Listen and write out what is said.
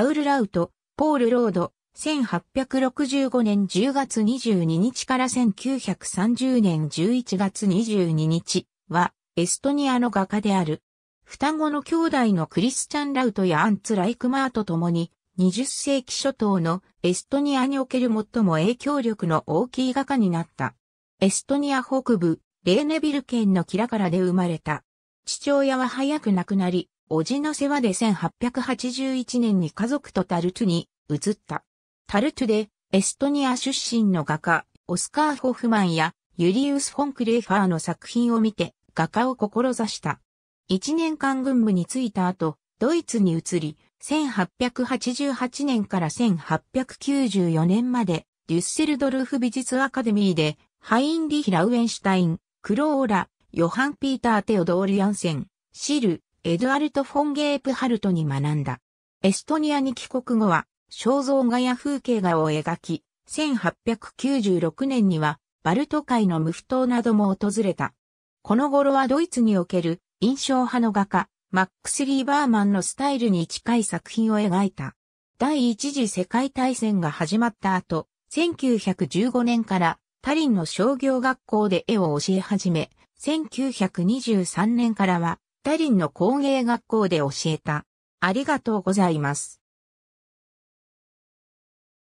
パウル・ラウト、ポール・ロード、1865年10月22日から1930年11月22日は、エストニアの画家である。双子の兄弟のクリスチャン・ラウトやアンツ・ライクマーと共に、20世紀初頭のエストニアにおける最も影響力の大きい画家になった。エストニア北部、レーネビル県のキラカラで生まれた。父親は早く亡くなり、おじの世話で1881年に家族とタルトゥに移った。タルトゥでエストニア出身の画家、オスカー・ホフマンやユリウス・フォン・クレーファーの作品を見て画家を志した。1年間軍部に就いた後、ドイツに移り、1888年から1894年まで、デュッセルドルフ美術アカデミーで、ハインリヒ・ラウエンシュタイン、クローラ、ヨハン・ピーター・テオドール・ヤンセン、シル、エドアルト・フォンゲープハルトに学んだ。エストニアに帰国後は、肖像画や風景画を描き、1896年には、バルト海のムフ島なども訪れた。この頃はドイツにおける印象派の画家、マックス・リーバーマンのスタイルに近い作品を描いた。第一次世界大戦が始まった後、1915年からタリンの商業学校で絵を教え始め、1923年からはタリンの工芸学校で教えた。ありがとうございます。